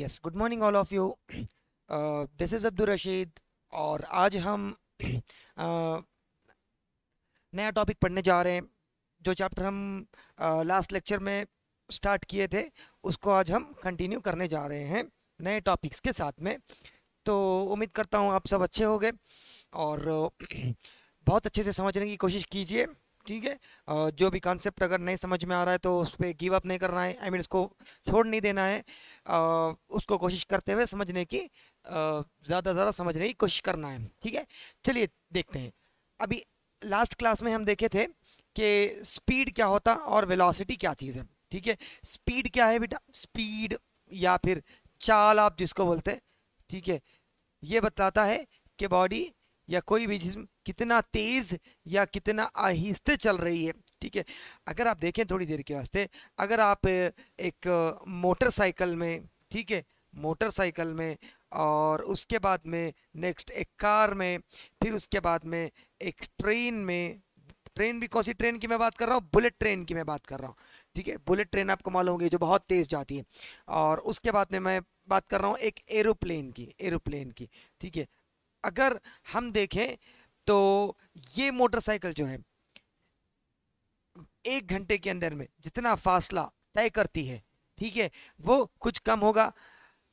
yes good morning all of you this is Abdul Rashid और आज हम uh, नया टॉपिक पढ़ने जा रहे हैं जो चैप्टर हम लास्ट uh, लेक्चर में स्टार्ट किए थे उसको आज हम कंटिन्यू करने जा रहे हैं नए टॉपिक्स के साथ में तो उम्मीद करता हूँ आप सब अच्छे हो गए और बहुत अच्छे से समझने की कोशिश कीजिए ठीक है जो भी कॉन्सेप्ट अगर नहीं समझ में आ रहा है तो उस पर गिव अप नहीं करना है आई I मीन mean, उसको छोड़ नहीं देना है उसको कोशिश करते हुए समझने की ज़्यादा से ज़्यादा समझने की कोशिश करना है ठीक है चलिए देखते हैं अभी लास्ट क्लास में हम देखे थे कि स्पीड क्या होता और वेलोसिटी क्या चीज़ है ठीक है स्पीड क्या है बेटा स्पीड या फिर चाल आप जिसको बोलते हैं ठीक है ये बताता है कि बॉडी या कोई भी जिसम कितना तेज़ या कितना आहिस्ते चल रही है ठीक है अगर आप देखें थोड़ी देर के वास्ते अगर आप एक मोटरसाइकिल में ठीक है मोटरसाइकिल में और उसके बाद में नेक्स्ट एक कार में फिर उसके बाद में एक ट्रेन में ट्रेन भी कौन सी ट्रेन की मैं बात कर रहा हूँ बुलेट ट्रेन की मैं बात कर रहा हूँ ठीक है बुलेट ट्रेन आपको मालूम होगी जो बहुत तेज़ जाती है और उसके बाद में मैं बात कर रहा हूँ एक एरोप्लेन की एरोप्लेन की ठीक है अगर हम देखें तो ये मोटरसाइकिल जो है एक घंटे के अंदर में जितना फासला तय करती है ठीक है वो कुछ कम होगा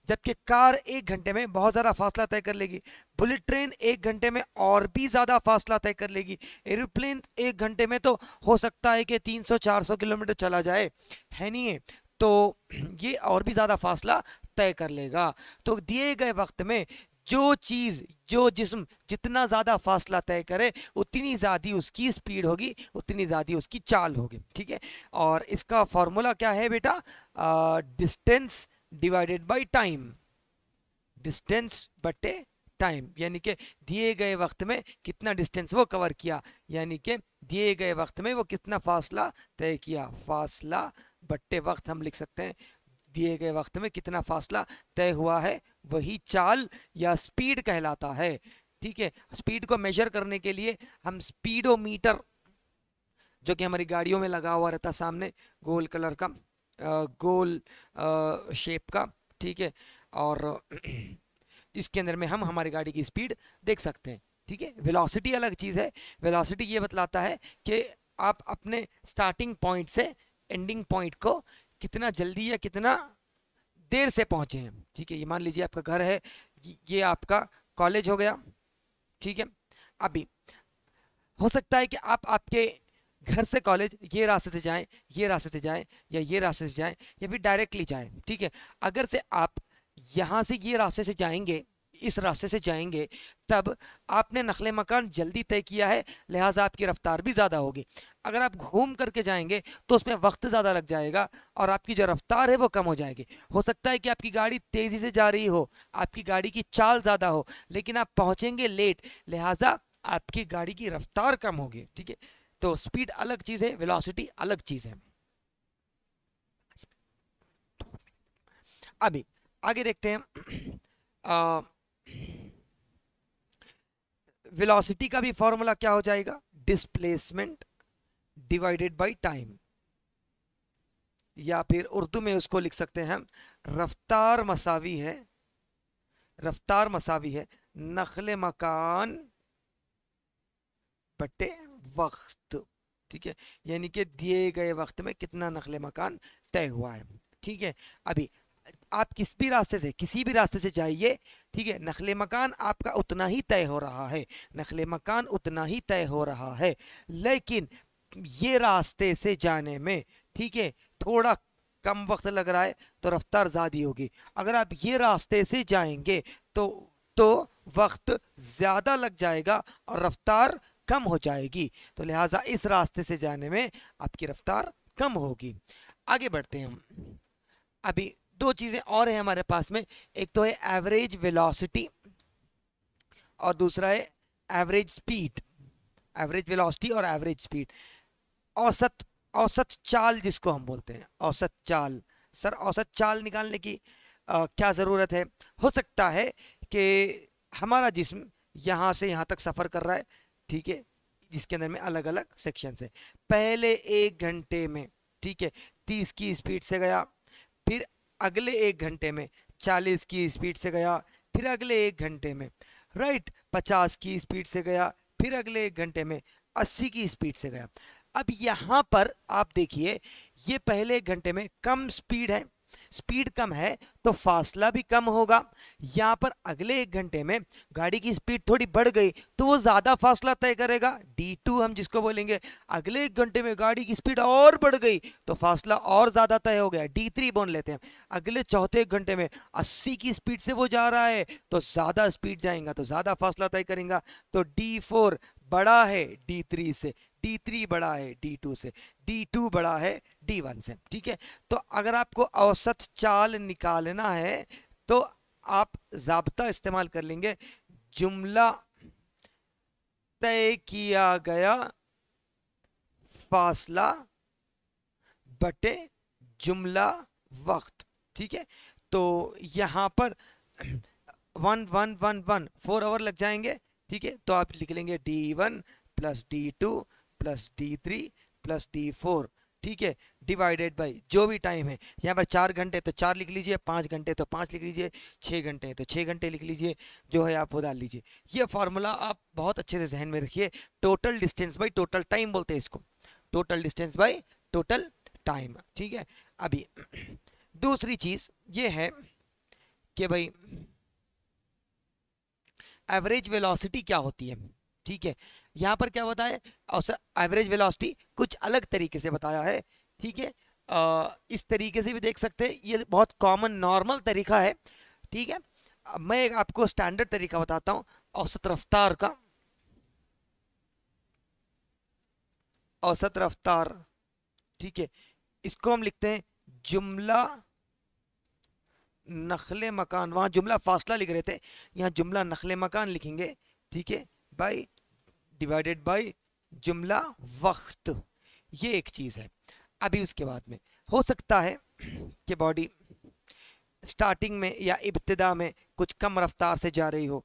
जबकि कार एक घंटे में बहुत ज़्यादा फासला तय कर लेगी बुलेट ट्रेन एक घंटे में और भी ज़्यादा फासला तय कर लेगी एरोप्लेन एक घंटे में तो हो सकता है कि 300-400 किलोमीटर चला जाए है नहीं है तो ये और भी ज़्यादा फासला तय कर लेगा तो दिए गए वक्त में जो चीज़ जो जिस्म जितना ज़्यादा फासला तय करे उतनी ज़्यादा उसकी स्पीड होगी उतनी ज़्यादा उसकी चाल होगी ठीक है और इसका फॉर्मूला क्या है बेटा distance divided by time distance बटे टाइम यानी कि दिए गए वक्त में कितना डिस्टेंस वो कवर किया यानी कि दिए गए वक्त में वो कितना फासला तय किया फासला बट्टे वक्त हम लिख सकते हैं दिए गए वक्त में कितना फासला तय हुआ है वही चाल या स्पीड कहलाता है ठीक है स्पीड को मेजर करने के लिए हम स्पीडोमीटर जो कि हमारी गाड़ियों में लगा हुआ रहता सामने गोल कलर का गोल शेप का ठीक है और इसके अंदर में हम हमारी गाड़ी की स्पीड देख सकते हैं ठीक है वेलोसिटी अलग चीज़ है वेलोसिटी ये बतलाता है कि आप अपने स्टार्टिंग पॉइंट से एंडिंग पॉइंट को कितना जल्दी या कितना देर से पहुँचे हैं ठीक है ये मान लीजिए आपका घर है ये आपका कॉलेज हो गया ठीक है अभी हो सकता है कि आप आपके घर से कॉलेज ये रास्ते से जाएं ये रास्ते से जाएं या ये रास्ते से जाएं या फिर डायरेक्टली जाएं ठीक है अगर से आप यहाँ से ये रास्ते से जाएंगे इस रास्ते से जाएंगे तब आपने नखल मकान जल्दी तय किया है लिहाजा आपकी रफ़्तार भी ज़्यादा होगी अगर आप घूम करके जाएंगे तो उसमें वक्त ज़्यादा लग जाएगा और आपकी जो रफ़्तार है वो कम हो जाएगी हो सकता है कि आपकी गाड़ी तेज़ी से जा रही हो आपकी गाड़ी की चाल ज़्यादा हो लेकिन आप पहुँचेंगे लेट लिहाजा आपकी गाड़ी की रफ़्तार कम होगी ठीक है तो स्पीड अलग चीज़ है वेलोसिटी अलग चीज़ है अभी आगे देखते हैं आ, वेलोसिटी का भी फॉर्मूला क्या हो जाएगा डिस्प्लेसमेंट डिवाइडेड बाय टाइम या फिर उर्दू में उसको लिख सकते हैं हम रफ्तार मसावी है रफ्तार मसावी है नखले मकान बटे वक्त ठीक है यानी कि दिए गए वक्त में कितना नखले मकान तय हुआ है ठीक है अभी आप किस भी रास्ते से किसी भी रास्ते से जाइए ठीक है नखल मकान आपका उतना ही तय हो रहा है नखल मकान उतना ही तय हो रहा है लेकिन ये रास्ते से जाने में ठीक है थोड़ा कम वक्त लग रहा है तो रफ्तार ज़्यादा होगी अगर आप ये रास्ते से जाएंगे तो तो वक्त ज़्यादा लग जाएगा और रफ्तार कम हो जाएगी तो लिहाजा इस रास्ते से जाने में आपकी रफ्तार कम होगी आगे बढ़ते हैं हम अभी दो चीज़ें और हैं हमारे पास में एक तो है एवरेज वेलोसिटी और दूसरा है एवरेज स्पीड एवरेज वेलोसिटी और एवरेज स्पीड औसत औसत चाल जिसको हम बोलते हैं औसत चाल सर औसत चाल निकालने की आ, क्या ज़रूरत है हो सकता है कि हमारा जिसम यहाँ से यहाँ तक सफ़र कर रहा है ठीक है जिसके अंदर में अलग अलग सेक्शन है पहले एक घंटे में ठीक है तीस की स्पीड से गया फिर अगले एक घंटे में चालीस की स्पीड से गया फिर अगले एक घंटे में राइट पचास की स्पीड से गया फिर अगले एक घंटे में अस्सी की स्पीड से गया अब यहाँ पर आप देखिए ये पहले घंटे में कम स्पीड है स्पीड कम है तो फासला भी कम होगा यहाँ पर अगले एक घंटे में गाड़ी की स्पीड थोड़ी बढ़ गई तो वो ज़्यादा फासला तय करेगा डी टू हम जिसको बोलेंगे अगले एक घंटे में गाड़ी की स्पीड और बढ़ गई तो फासला और ज़्यादा तय हो गया डी थ्री बोल लेते हैं अगले चौथे एक घंटे में अस्सी की स्पीड से वो जा रहा है तो ज़्यादा स्पीड जाएंगा तो ज़्यादा फासला तय करेंगे तो डी फोर बड़ा है डी थ्री से डी थ्री बड़ा है डी टू से डी टू बड़ा है डी वन से ठीक है तो अगर आपको औसत चाल निकालना है तो आप जबता इस्तेमाल कर लेंगे जुमला तय किया गया फासला बटे जुमला वक्त ठीक है तो यहाँ पर one one one one four hour लग जाएंगे ठीक है तो आप लिख लेंगे D one plus D two plus D three plus D four ठीक है डिवाइडेड बाई जो भी टाइम है यहाँ पर चार घंटे तो चार लिख लीजिए पाँच घंटे तो पाँच लिख लीजिए छः घंटे तो छः घंटे लिख लीजिए जो है आप वो डाल लीजिए ये फार्मूला आप बहुत अच्छे से जहन में रखिए total distance by total time बोलते हैं इसको total distance by total time ठीक है अभी दूसरी चीज़ ये है कि भाई एवरेज वेलोसिटी क्या होती है ठीक है यहाँ पर क्या बताया एवरेज वेलोसिटी कुछ अलग तरीके से बताया है ठीक है इस तरीके से भी देख सकते हैं ये बहुत कॉमन नॉर्मल तरीका है ठीक है मैं आपको स्टैंडर्ड तरीका बताता हूँ औसत रफ्तार का औसत रफ्तार ठीक है इसको हम लिखते हैं जुमला नखले मकान वहाँ जुमला फासला लिख रहे थे यहाँ जुमला नखले मकान लिखेंगे ठीक है बाई डिवाइडेड बाय जुमला वक्त ये एक चीज़ है अभी उसके बाद में हो सकता है कि बॉडी स्टार्टिंग में या इब्तदा में कुछ कम रफ्तार से जा रही हो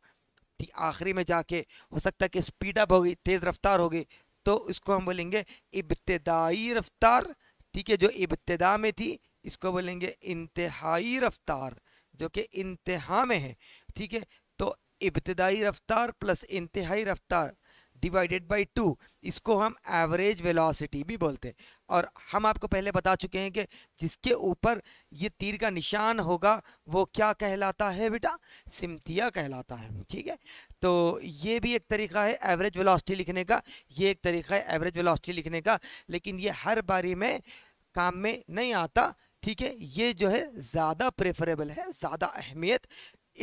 ठीक आखिरी में जाके हो सकता है कि स्पीड अप होगी तेज़ रफ्तार होगी तो इसको हम बोलेंगे इब्तदाई रफ्तार ठीक है जो इब्तदा में थी इसको बोलेंगे इंतहाई रफ्तार जो कि इंतहा में है ठीक है तो इब्तदाई रफ्तार प्लस इंतहाई रफ्तार डिवाइडेड बाई टू इसको हम एवरेज वेलोसिटी भी बोलते हैं और हम आपको पहले बता चुके हैं कि जिसके ऊपर ये तीर का निशान होगा वो क्या कहलाता है बेटा सिमतिया कहलाता है ठीक है तो ये भी एक तरीका है एवरेज वेलोसिटी लिखने का ये एक तरीका है एवरेज वेलोसिटी लिखने का लेकिन ये हर बारी में काम में नहीं आता ठीक है ये जो है ज़्यादा प्रेफरेबल है ज़्यादा अहमियत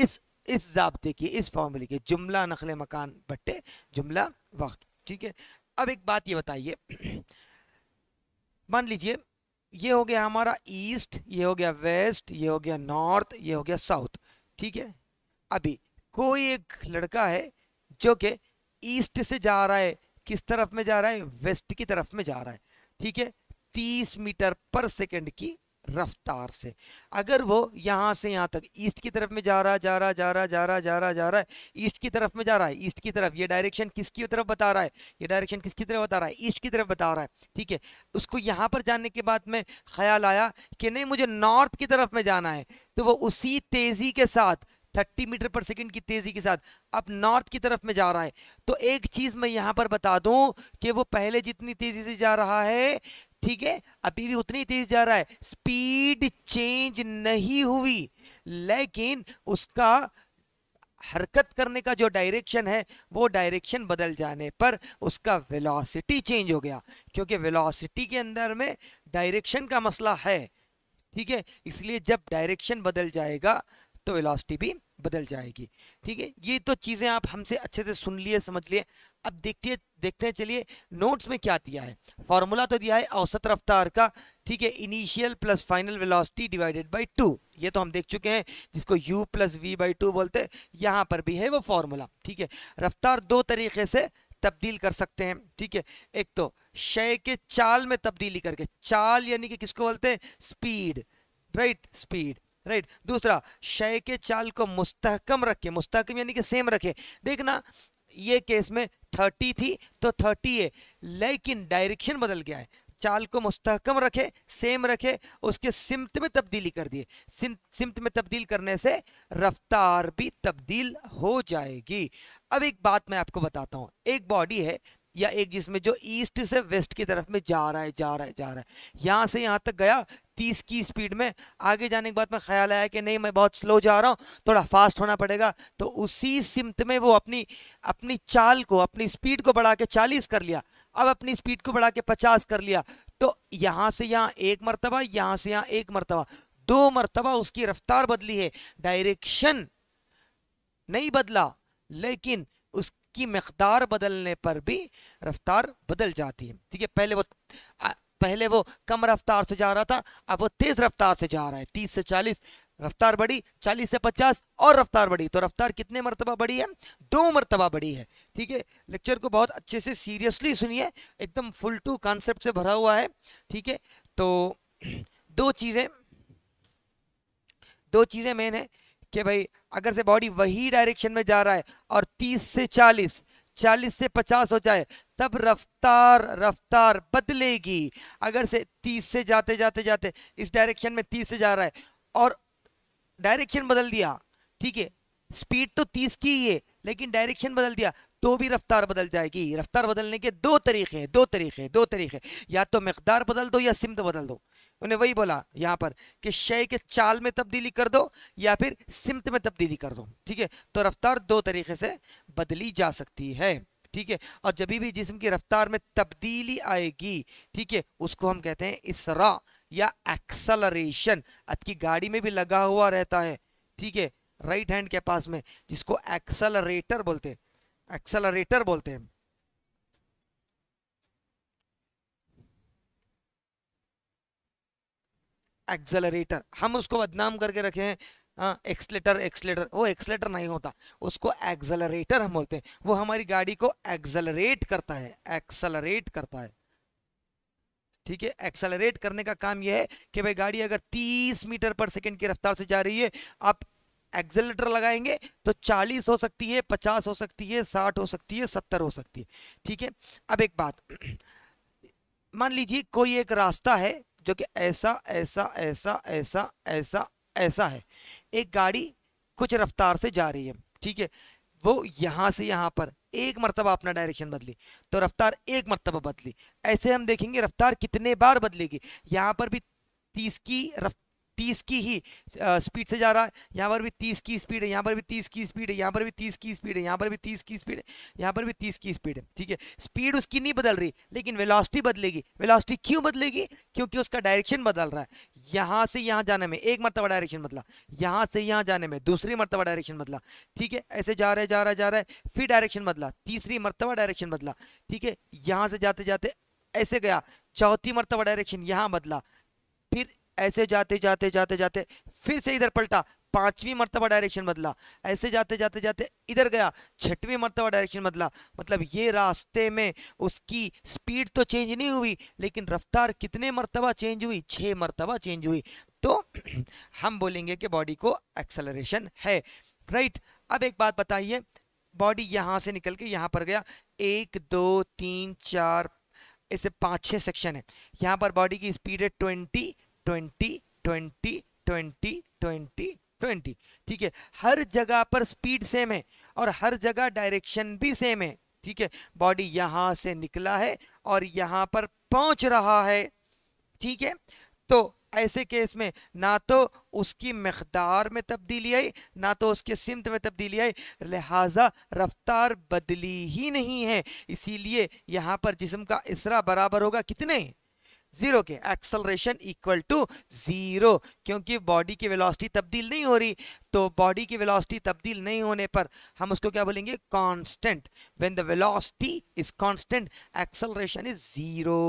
इस इस जबते की इस फॉर्मूले के जुमला नखल मकान बट्टे जुमला वक्त ठीक है अब एक बात ये बताइए मान लीजिए ये हो गया हमारा ईस्ट ये हो गया वेस्ट ये हो गया नॉर्थ ये हो गया साउथ ठीक है अभी कोई एक लड़का है जो कि ईस्ट से जा रहा है किस तरफ में जा रहा है वेस्ट की तरफ में जा रहा है ठीक है तीस मीटर पर सेकंड की रफ्तार से अगर वो यहाँ से यहाँ तक ईस्ट की तरफ में जा रहा जा रहा जा रहा जा रहा जा रहा जा रहा है ईस्ट की तरफ में जा रहा है ईस्ट की तरफ ये डायरेक्शन किसकी तरफ बता रहा है ये डायरेक्शन किसकी तरफ बता रहा है ईस्ट की तरफ बता रहा है ठीक है उसको यहाँ पर जाने के बाद में ख्याल आया कि नहीं मुझे नॉर्थ की तरफ में जाना है तो वो उसी तेज़ी के साथ थर्टी मीटर पर सेकंड की तेज़ी के साथ अब नॉर्थ की तरफ में जा रहा है तो एक चीज़ मैं यहाँ पर बता दूँ कि वो पहले जितनी तेज़ी से जा रहा है ठीक है अभी भी उतनी तेज जा रहा है स्पीड चेंज नहीं हुई लेकिन उसका हरकत करने का जो डायरेक्शन है वो डायरेक्शन बदल जाने पर उसका वेलोसिटी चेंज हो गया क्योंकि वेलोसिटी के अंदर में डायरेक्शन का मसला है ठीक है इसलिए जब डायरेक्शन बदल जाएगा तो वेलोसिटी भी बदल जाएगी ठीक है ये तो चीज़ें आप हमसे अच्छे से सुन लिए समझ लिए अब देखते देखते हैं चलिए नोट्स में क्या दिया है फार्मूला तो दिया है औसत रफ्तार का ठीक है initial plus final velocity divided by two ये तो हम देख चुके हैं जिसको u plus v by two बोलते हैं यहाँ पर भी है वो फार्मूला ठीक है रफ्तार दो तरीके से तब्दील कर सकते हैं ठीक है एक तो शय के चाल में तब्दीली करके चाल यानी कि किसको बोलते हैं स्पीड राइट स्पीड राइट दूसरा शय के चाल को मुस्तकम रखे मुस्तकम यानी कि सेम रखे देखना ये केस में थर्टी थी तो थर्टी है लेकिन डायरेक्शन बदल गया है चाल को मुस्तकम रखे सेम रखे उसके सिमत में तब्दीली कर दिए सिमत में तब्दील करने से रफ्तार भी तब्दील हो जाएगी अब एक बात मैं आपको बताता हूँ एक बॉडी है या एक जिसमें जो ईस्ट से वेस्ट की तरफ में जा रहा है जा रहा है जा रहा है यहाँ से यहाँ तक गया तीस की स्पीड में आगे जाने के बाद में ख्याल आया कि नहीं मैं बहुत स्लो जा रहा हूँ थोड़ा फास्ट होना पड़ेगा तो उसी सिमत में वो अपनी अपनी चाल को अपनी स्पीड को बढ़ा के चालीस कर लिया अब अपनी स्पीड को बढ़ा के पचास कर लिया तो यहाँ से यहाँ एक मरतबा यहाँ से यहाँ एक मरतबा दो मरतबा उसकी रफ्तार बदली है डायरेक्शन नहीं बदला लेकिन उस की मकदार बदलने पर भी रफ्तार बदल जाती है ठीक है पहले वो पहले वो कम रफ्तार से जा रहा था अब वो तेज़ रफ्तार से जा रहा है तीस से चालीस रफ्तार बढ़ी चालीस से पचास और रफ्तार बढ़ी तो रफ्तार कितने मरतबा बढ़ी है दो मरतबा बढ़ी है ठीक है लेक्चर को बहुत अच्छे से सीरियसली सुनिए एकदम फुल टू कॉन्सेप्ट से भरा हुआ है ठीक है तो दो चीज़ें दो चीज़ें मेन है कि भाई अगर से बॉडी वही डायरेक्शन में जा रहा है और 30 से 40 40 से 50 हो जाए तब रफ्तार रफ्तार बदलेगी अगर से 30 से जाते जाते जाते इस डायरेक्शन में 30 से जा रहा है और डायरेक्शन बदल दिया ठीक है स्पीड तो 30 की ही है लेकिन डायरेक्शन बदल दिया तो भी रफ्तार बदल जाएगी रफ्तार बदलने के दो तरीके हैं दो तरीके दो तरीके या तो मकदार बदल दो या सिमत बदल दो उन्हें वही बोला यहाँ पर कि शय के चाल में तब्दीली कर दो या फिर सिमत में तब्दीली कर दो ठीक है तो रफ्तार दो तरीके से बदली जा सकती है ठीक है और जब भी जिसम की रफ्तार में तब्दीली आएगी ठीक है उसको हम कहते हैं इसरा या एक्सलरेशन आपकी गाड़ी में भी लगा हुआ रहता है ठीक है राइट हैंड के पास में जिसको एक्सलरेटर बोलते हैं एक्सलरेटर बोलते हैं एक्सेलरेटर हम उसको बदनाम करके रखे हैं हाँ, एक्सलेटर एक्सलेटर वो एक्सलेटर नहीं होता उसको एक्सेलरेटर हम बोलते हैं वो हमारी गाड़ी को एक्सेलरेट करता है एक्सेलरेट करता है ठीक है एक्सेलरेट करने का काम यह है कि भाई गाड़ी अगर 30 मीटर पर सेकंड की रफ्तार से जा रही है आप एक्सेलेटर लगाएंगे तो 40 हो सकती है 50 हो सकती है 60 हो सकती है 70 हो सकती है ठीक है अब एक बात मान लीजिए कोई एक रास्ता है जो कि ऐसा ऐसा ऐसा ऐसा ऐसा ऐसा है एक गाड़ी कुछ रफ्तार से जा रही है ठीक है वो यहाँ से यहाँ पर एक मरतबा अपना डायरेक्शन बदली तो रफ्तार एक मरतबा बदली ऐसे हम देखेंगे रफ्तार कितने बार बदलेगी यहाँ पर भी तीस की रफ्तार तीस की ही स्पीड से जा रहा है यहाँ पर भी तीस की स्पीड है यहाँ पर भी तीस की स्पीड है यहाँ पर भी तीस की स्पीड है यहाँ पर भी तीस की स्पीड है यहाँ पर भी तीस की स्पीड है ठीक है स्पीड उसकी नहीं बदल रही लेकिन वेलासिटी बदलेगी वेलासिटी क्यों बदलेगी क्योंकि उसका डायरेक्शन बदल रहा है यहाँ से यहाँ जाने में एक मरतबा डायरेक्शन बदला यहाँ से यहाँ जाने में दूसरी मरतबा डायरेक्शन बदला ठीक है ऐसे जा रहा है जा रहा है जा रहा है फिर डायरेक्शन बदला तीसरी मरतबा डायरेक्शन बदला ठीक है यहाँ से जाते जाते ऐसे गया चौथी मरतबा डायरेक्शन यहाँ बदला फिर ऐसे जाते जाते जाते जाते फिर से इधर पलटा पांचवी मरतबा डायरेक्शन बदला ऐसे जाते जाते जाते इधर गया छठवीं मरतबा डायरेक्शन बदला मतलब ये रास्ते में उसकी स्पीड तो चेंज नहीं हुई लेकिन रफ्तार कितने मरतबा चेंज हुई छः मरतबा चेंज हुई तो हम बोलेंगे कि बॉडी को एक्सेलरेशन है राइट अब एक बात बताइए बॉडी यहाँ से निकल के यहाँ पर गया एक दो तीन चार ऐसे पाँच छः सेक्शन है यहाँ पर बॉडी की स्पीड है twenty twenty twenty twenty twenty twenty ठीक है हर जगह पर स्पीड सेम है और हर जगह डायरेक्शन भी सेम है ठीक है बॉडी यहाँ से निकला है और यहाँ पर पहुँच रहा है ठीक है तो ऐसे केस में ना तो उसकी मकदार में तब्दीली आई ना तो उसके सिमत में तब्दीली आई लिहाजा रफ्तार बदली ही नहीं है इसीलिए यहाँ पर जिसम का इसरा बराबर होगा कितने जीरो के एक्सलरेशन इक्वल टू जीरो क्योंकि बॉडी की वेलोसिटी तब्दील नहीं हो रही तो बॉडी की वेलोसिटी तब्दील नहीं होने पर हम उसको क्या बोलेंगे constant when the velocity is constant acceleration is zero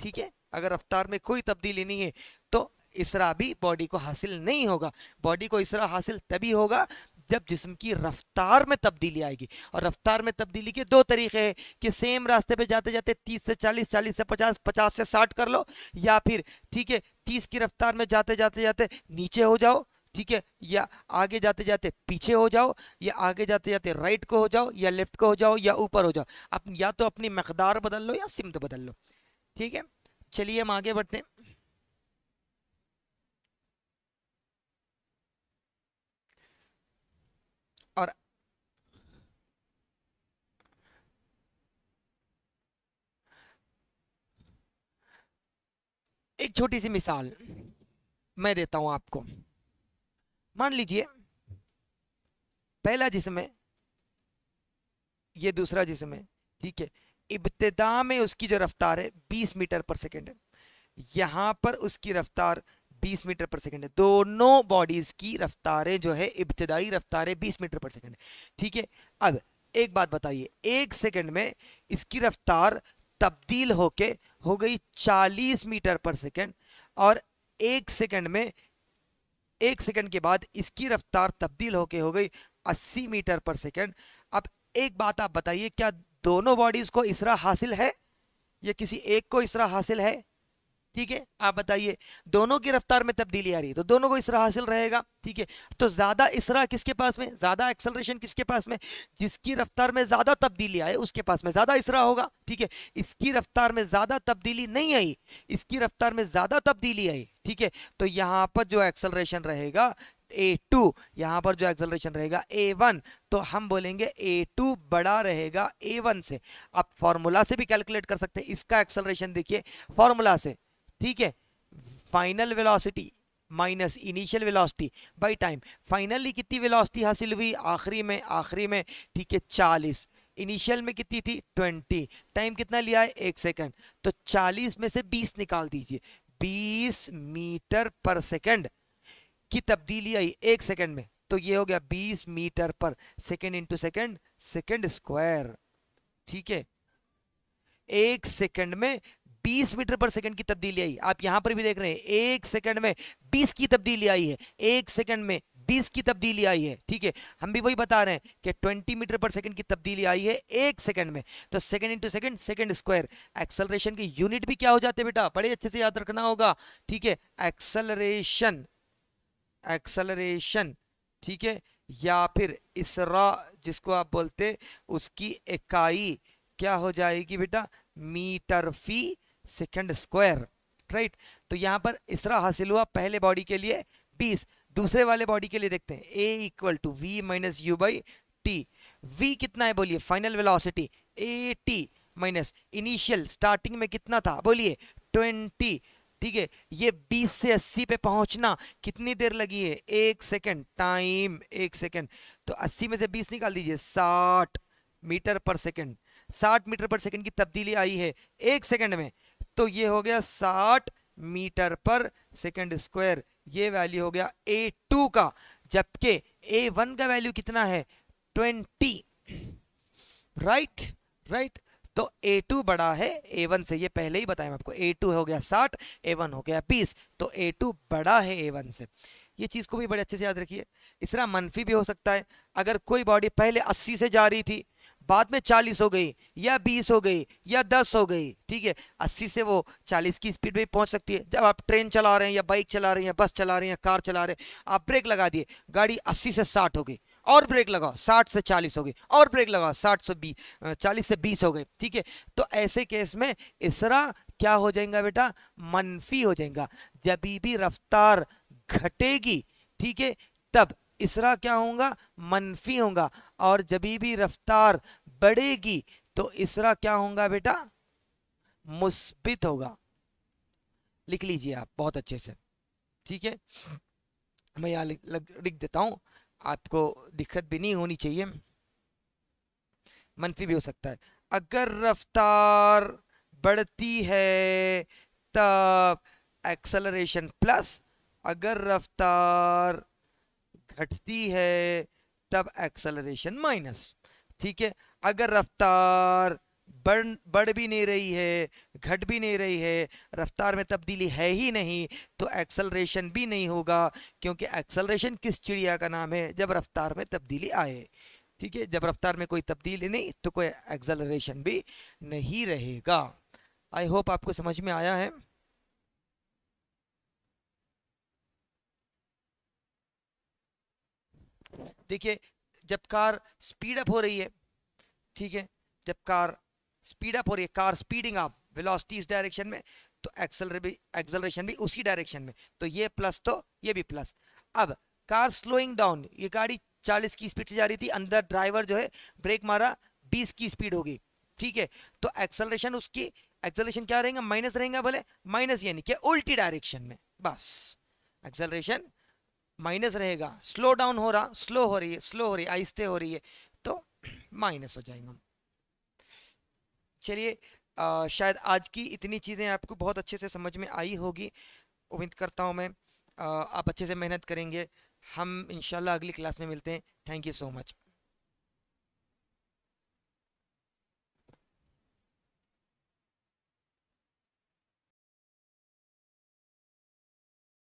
ठीक है अगर रफ्तार में कोई तब्दीली नहीं है तो इसरा भी बॉडी को हासिल नहीं होगा बॉडी को इसरा हासिल तभी होगा जब जिसम की रफ्तार में तब्दीली आएगी और रफ्तार में तब्दीली के दो तरीके हैं कि सेम रास्ते पे जाते जाते 30 से 40 40 से 50 50 से 60 कर लो या फिर ठीक है 30 की रफ्तार में जाते जाते जाते नीचे हो जाओ ठीक है या आगे जाते जाते पीछे हो जाओ या आगे जाते जाते राइट को हो जाओ या लेफ्ट को हो जाओ या ऊपर हो जाओ अप या तो अपनी मकदार बदल लो या सिमत बदल लो ठीक है चलिए हम आगे बढ़ते हैं एक छोटी सी मिसाल मैं देता हूं आपको मान लीजिए पहला जिसमें ये दूसरा जिसमें ठीक है इब्तदा में उसकी जो रफ्तार है 20 मीटर पर सेकंड है यहां पर उसकी रफ्तार 20 मीटर पर सेकंड है दोनों बॉडीज़ की रफ्तारें जो है इब्तदाई रफ्तारें 20 मीटर पर सेकंड है ठीक है अब एक बात बताइए एक सेकंड में इसकी रफ्तार तब्दील होके हो गई 40 मीटर पर सेकंड और एक सेकंड में एक सेकंड के बाद इसकी रफ्तार तब्दील होके हो गई 80 मीटर पर सेकंड अब एक बात आप बताइए क्या दोनों बॉडीज़ को इसरा हासिल है या किसी एक को इसरा हासिल है ठीक है आप बताइए दोनों की रफ्तार में तब्दीली आ रही है तो दोनों को इसरा हासिल रहेगा ठीक है तो ज़्यादा इसरा किसके पास में ज़्यादा एक्सलरेशन किसके पास में जिसकी रफ्तार में ज़्यादा तब्दीली आए उसके पास में ज़्यादा इसरा होगा ठीक है इसकी रफ्तार में ज़्यादा तब्दीली नहीं आई इसकी रफ्तार में ज़्यादा तब्दीली आई ठीक है तो यहाँ पर जो एक्सलरेशन रहेगा ए टू यहाँ पर जो एक्सलरेशन रहेगा ए वन तो हम बोलेंगे ए टू बड़ा रहेगा ए वन से आप फार्मूला से भी कैलकुलेट कर सकते हैं इसका एक्सलरेशन देखिए फार्मूला से ठीक है final velocity minus initial velocity by time finally कितनी वेलोसिटी हासिल हुई आखिरी में आखिरी में ठीक है चालीस इनिशियल में कितनी थी ट्वेंटी टाइम कितना लिया है एक सेकेंड तो चालीस में से बीस निकाल दीजिए बीस मीटर पर सेकेंड की तब्दीली आई एक सेकेंड में तो ये हो गया बीस metre per second into second second square ठीक है एक सेकंड में बीस मीटर पर सेकेंड की तब्दीली आई आप यहां पर भी देख रहे हैं एक सेकंड में बीस की तब्दीली आई है एक सेकेंड में बीस की तब्दीली आई है ठीक है हम भी वही बता रहे हैं कि ट्वेंटी मीटर पर सेकंड की तब्दीली आई है एक सेकंड में तो second into second second square acceleration की यूनिट भी क्या हो जाते हैं बेटा बड़े अच्छे से याद रखना होगा ठीक है एक्सलरेशन एक्सलरेशन ठीक है या फिर इसरा जिसको आप बोलते उसकी इकाई क्या हो जाएगी बेटा मीटर फी सेकेंड स्क्वायर राइट तो यहाँ पर इसरा हासिल हुआ पहले बॉडी के लिए बीस दूसरे वाले बॉडी के लिए देखते हैं a equal to v minus u by t v कितना है बोलिए final velocity a t minus initial starting में कितना था बोलिए ट्वेंटी ठीक है ये 20 से 80 पे पहुंचना कितनी देर लगी है एक सेकेंड टाइम एक सेकेंड तो अस्सी में से बीस निकाल दीजिए साठ मीटर पर सेकेंड साठ मीटर पर सेकेंड की तब्दीली आई है एक सेकेंड में तो ये हो गया साठ मीटर पर सेकेंड स्क्वायर ये वैल्यू हो गया ए टू का जबकि ए वन का वैल्यू कितना है ट्वेंटी राइट राइट तो ए टू बड़ा है ए वन से ये पहले ही बताया मैं आपको ए टू हो गया साठ ए वन हो गया बीस तो ए टू बड़ा है ए वन से ये चीज़ को भी बड़े अच्छे से याद रखिए इस तरह मनफी भी हो सकता है अगर कोई बॉडी पहले अस्सी से जा रही थी बाद में चालीस हो गई या बीस हो गई या दस हो गई ठीक है अस्सी से वो चालीस की स्पीड में पहुंच सकती है जब आप ट्रेन चला रहे हैं या बाइक चला रहे हैं या बस चला रहे हैं या कार चला रहे हैं आप ब्रेक लगा दिए गाड़ी अस्सी से साठ हो गई और ब्रेक लगाओ साठ से चालीस हो गई और ब्रेक लगाओ साठ से बीस चालीस से बीस हो गए ठीक है तो ऐसे केस में इसरा क्या हो जाएगा बेटा मनफी हो जाएगा जब भी रफ्तार घटेगी ठीक है तब इसरा क्या होगा मनफी होगा और जब भी रफ्तार बढ़ेगी तो इसरा क्या होगा बेटा मुस्बित होगा लिख लीजिए आप बहुत अच्छे से ठीक है मैं यहाँ लिख देता हूँ आपको दिक्कत भी नहीं होनी चाहिए मनफी भी हो सकता है अगर रफ्तार बढ़ती है तब एक्सलरेशन प्लस अगर रफ्तार घटती है तब एक्सलरेशन माइनस ठीक है अगर रफ्तार बढ़ बढ़ भी नहीं रही है घट भी नहीं रही है रफ्तार में तब्दीली है ही नहीं तो एक्सलरेशन भी नहीं होगा क्योंकि एक्सलरेशन किस चिड़िया का नाम है जब रफ्तार में तब्दीली आए ठीक है जब रफ्तार में कोई तब्दीली नहीं तो कोई एक्सलरेशन भी नहीं रहेगा आई होप आपको समझ में आया है देखिए जब कार स्पीड अप हो रही है ठीक है जब कार स्पीड अप हो रही है कार स्पीडिंग अप वेलोसिटी इस डायरेक्शन में तो एक्सलर भी एक्सलरेशन भी उसी डायरेक्शन में तो ये प्लस तो ये भी प्लस अब कार स्लोइंग डाउन ये गाड़ी 40 की स्पीड से जा रही थी अंदर ड्राइवर जो है ब्रेक मारा 20 की स्पीड होगी ठीक है तो एक्सलरेशन उसकी एक्सलेशन क्या रहेगा माइनस रहेगा भले माइनस यानी कि उल्टी डायरेक्शन में बस एक्सलरेशन माइनस रहेगा स्लो डाउन हो रहा स्लो हो रही है स्लो हो रही है आहिस्ते हो रही है तो माइनस हो जाएंगे हम चलिए शायद आज की इतनी चीज़ें आपको बहुत अच्छे से समझ में आई होगी उम्मीद करता हूँ मैं आ, आप अच्छे से मेहनत करेंगे हम इंशाल्लाह अगली क्लास में मिलते हैं थैंक यू सो मच